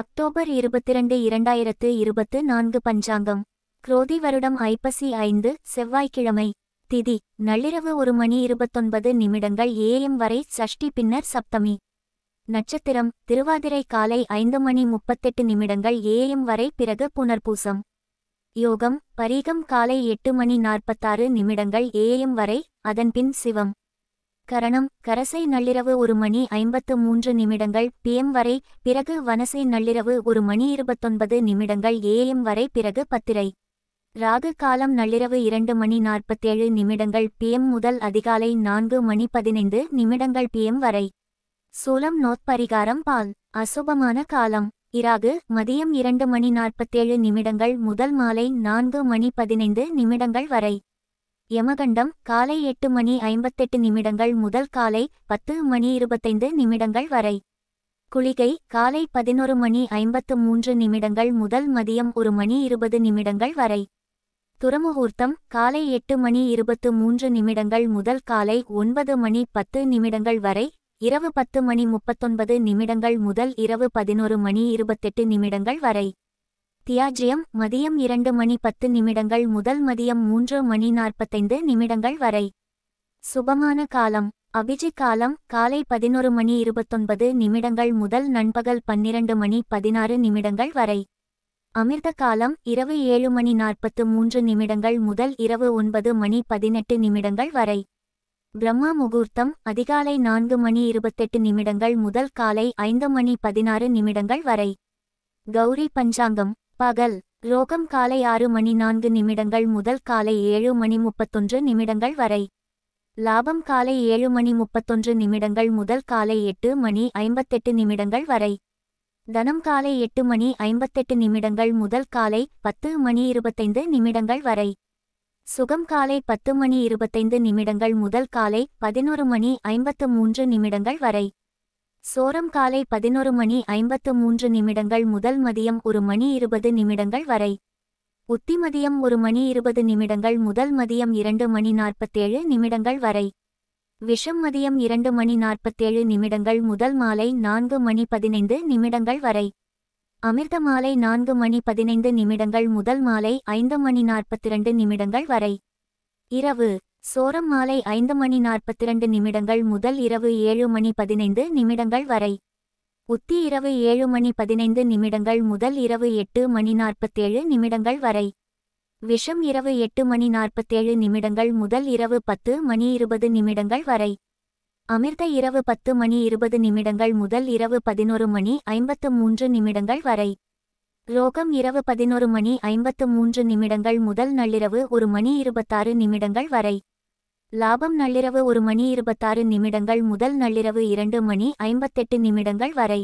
October இருபத்திரண்டு இரண்டாயிரத்து இருபத்து நான்கு பஞ்சாங்கம் குரோதி வருடம் ஐப்பசி ஐந்து செவ்வாய்க்கிழமை திதி நள்ளிரவு ஒரு மணி இருபத்தொன்பது நிமிடங்கள் ஏஎம் வரை சஷ்டி பின்னர் சப்தமி நட்சத்திரம் திருவாதிரை காலை ஐந்து மணி முப்பத்தெட்டு நிமிடங்கள் ஏஎம் வரை பிறகு புனர்பூசம் யோகம் பரீகம் காலை எட்டு மணி நாற்பத்தாறு நிமிடங்கள் ஏஎம் வரை அதன்பின் சிவம் கரணம் கரசை நள்ளிரவு ஒரு மணி ஐம்பத்து மூன்று நிமிடங்கள் பிஎம் வரை பிறகு வனசை நள்ளிரவு ஒரு மணி இருபத்தொன்பது நிமிடங்கள் ஏஎம் வரை பிறகு பத்திரை ராகு காலம் நள்ளிரவு இரண்டு மணி நாற்பத்தேழு நிமிடங்கள் பிஎம் முதல் அதிகாலை நான்கு மணி பதினைந்து நிமிடங்கள் பிஎம் வரை சூலம் நோத்பரிகாரம் பால் அசுபமான காலம் இராகு மதியம் இரண்டு மணி நாற்பத்தேழு நிமிடங்கள் முதல் மாலை நான்கு மணி பதினைந்து நிமிடங்கள் வரை யமகண்டம் காலை எட்டு மணி ஐம்பத்தெட்டு நிமிடங்கள் முதல் காலை பத்து மணி இருபத்தைந்து நிமிடங்கள் வரை குளிகை காலை பதினொரு மணி ஐம்பத்து மூன்று நிமிடங்கள் முதல் மதியம் ஒரு மணி இருபது நிமிடங்கள் வரை துறமுகூர்த்தம் காலை எட்டு மணி இருபத்து மூன்று நிமிடங்கள் முதல் காலை ஒன்பது மணி பத்து நிமிடங்கள் வரை இரவு பத்து மணி முப்பத்தொன்பது நிமிடங்கள் முதல் இரவு பதினொரு மணி இருபத்தெட்டு நிமிடங்கள் வரை தியாஜ்யம் மதியம் இரண்டு மணி பத்து நிமிடங்கள் முதல் மதியம் மூன்று மணி நாற்பத்தைந்து நிமிடங்கள் வரை சுபமான காலம் அபிஜி காலம் காலை பதினொரு மணி இருபத்தொன்பது நிமிடங்கள் முதல் நண்பகல் பன்னிரண்டு மணி பதினாறு நிமிடங்கள் வரை அமிர்த காலம் இரவு ஏழு மணி நாற்பத்து மூன்று நிமிடங்கள் முதல் இரவு ஒன்பது மணி பதினெட்டு நிமிடங்கள் வரை பிரம்மா முகூர்த்தம் அதிகாலை நான்கு மணி இருபத்தெட்டு நிமிடங்கள் முதல் காலை ஐந்து மணி பதினாறு நிமிடங்கள் வரை கௌரி பஞ்சாங்கம் பகல் ரோகம் காலை ஆறு மணி நான்கு நிமிடங்கள் முதல் காலை ஏழு மணி முப்பத்தொன்று நிமிடங்கள் வரை லாபம் காலை ஏழு மணி முப்பத்தொன்று நிமிடங்கள் முதல் காலை எட்டு மணி ஐம்பத்தெட்டு நிமிடங்கள் வரை தனம் காலை எட்டு மணி ஐம்பத்தெட்டு நிமிடங்கள் முதல் காலை பத்து மணி இருபத்தைந்து நிமிடங்கள் வரை சுகம் காலை பத்து மணி இருபத்தைந்து நிமிடங்கள் முதல் காலை பதினொரு மணி ஐம்பத்து மூன்று நிமிடங்கள் வரை சோரம் காலை பதினொரு மணி ஐம்பத்து மூன்று நிமிடங்கள் முதல் மதியம் ஒரு மணி இருபது நிமிடங்கள் வரை உத்தி மதியம் ஒரு மணி இருபது நிமிடங்கள் முதல் மதியம் இரண்டு மணி நாற்பத்தேழு நிமிடங்கள் வரை விஷம் மதியம் இரண்டு மணி நாற்பத்தேழு நிமிடங்கள் முதல் மாலை நான்கு மணி பதினைந்து நிமிடங்கள் வரை அமிர்த மாலை நான்கு மணி பதினைந்து நிமிடங்கள் முதல் மாலை ஐந்து மணி நாற்பத்திரண்டு நிமிடங்கள் வரை இரவு சோரம் மாலை ஐந்து மணி நாற்பத்தி இரண்டு நிமிடங்கள் முதல் இரவு ஏழு மணி பதினைந்து நிமிடங்கள் வரை உத்தி இரவு ஏழு மணி பதினைந்து நிமிடங்கள் முதல் இரவு எட்டு மணி நாற்பத்தேழு நிமிடங்கள் வரை விஷம் இரவு எட்டு மணி நாற்பத்தேழு நிமிடங்கள் முதல் இரவு பத்து மணி இருபது நிமிடங்கள் வரை அமிர்த இரவு பத்து மணி இருபது நிமிடங்கள் முதல் இரவு பதினொரு மணி ஐம்பத்து மூன்று நிமிடங்கள் வரை ரோகம் இரவு பதினொரு மணி ஐம்பத்து மூன்று நிமிடங்கள் முதல் நள்ளிரவு ஒரு மணி இருபத்தாறு நிமிடங்கள் வரை லாபம் நள்ளிரவு ஒரு மணி இருபத்தாறு நிமிடங்கள் முதல் நள்ளிரவு இரண்டு மணி ஐம்பத்தெட்டு நிமிடங்கள் வரை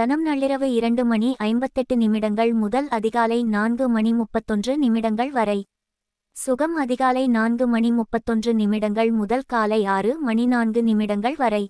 தனம் நள்ளிரவு இரண்டு மணி ஐம்பத்தெட்டு நிமிடங்கள் முதல் அதிகாலை நான்கு மணி முப்பத்தொன்று நிமிடங்கள் வரை சுகம் அதிகாலை நான்கு மணி முப்பத்தொன்று நிமிடங்கள் முதல் காலை ஆறு மணி நான்கு நிமிடங்கள் வரை